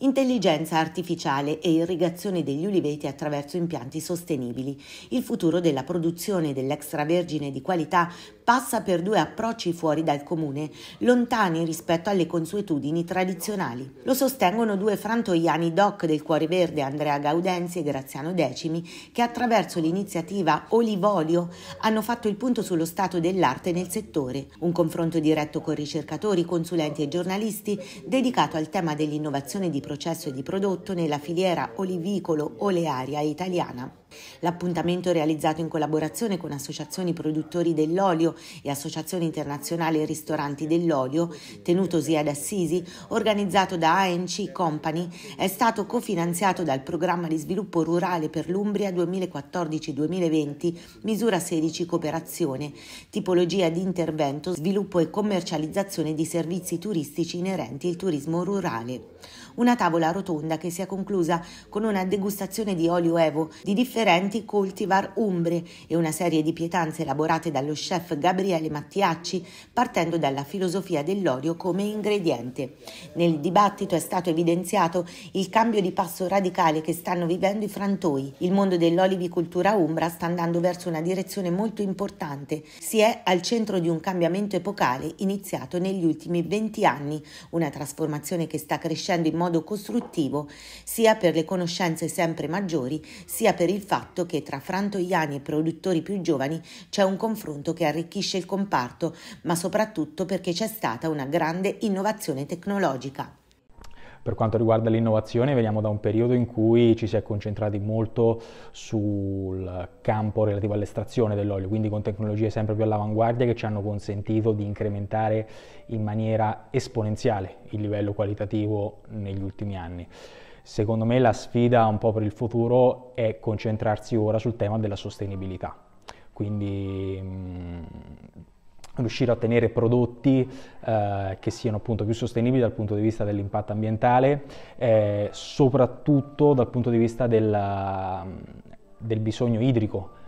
Intelligenza artificiale e irrigazione degli uliveti attraverso impianti sostenibili. Il futuro della produzione dell'extravergine di qualità passa per due approcci fuori dal comune, lontani rispetto alle consuetudini tradizionali. Lo sostengono due frantoiani doc del Cuore Verde, Andrea Gaudenzi e Graziano Decimi, che attraverso l'iniziativa Olivolio hanno fatto il punto sullo stato dell'arte nel settore. Un confronto diretto con ricercatori, consulenti e giornalisti dedicato al tema dell'innovazione di processo di prodotto nella filiera olivicolo-olearia italiana. L'appuntamento realizzato in collaborazione con associazioni produttori dell'olio e associazione internazionale ristoranti dell'olio, tenutosi ad Assisi, organizzato da ANC Company, è stato cofinanziato dal Programma di Sviluppo Rurale per l'Umbria 2014-2020, misura 16 cooperazione, tipologia di intervento, sviluppo e commercializzazione di servizi turistici inerenti al turismo rurale. Una tavola rotonda che si è conclusa con una degustazione di olio evo di differenza differenti cultivar umbre e una serie di pietanze elaborate dallo chef Gabriele Mattiacci partendo dalla filosofia dell'olio come ingrediente. Nel dibattito è stato evidenziato il cambio di passo radicale che stanno vivendo i frantoi. Il mondo dell'olivicultura umbra sta andando verso una direzione molto importante. Si è al centro di un cambiamento epocale iniziato negli ultimi 20 anni, una trasformazione che sta crescendo in modo costruttivo sia per le conoscenze sempre maggiori sia per il fatto fatto che tra frantoiani e produttori più giovani c'è un confronto che arricchisce il comparto, ma soprattutto perché c'è stata una grande innovazione tecnologica. Per quanto riguarda l'innovazione, veniamo da un periodo in cui ci si è concentrati molto sul campo relativo all'estrazione dell'olio, quindi con tecnologie sempre più all'avanguardia che ci hanno consentito di incrementare in maniera esponenziale il livello qualitativo negli ultimi anni. Secondo me la sfida un po' per il futuro è concentrarsi ora sul tema della sostenibilità. Quindi mh, mm, riuscire a ottenere prodotti eh, che siano appunto più sostenibili dal punto di vista dell'impatto ambientale, eh, soprattutto dal punto di vista della, del bisogno idrico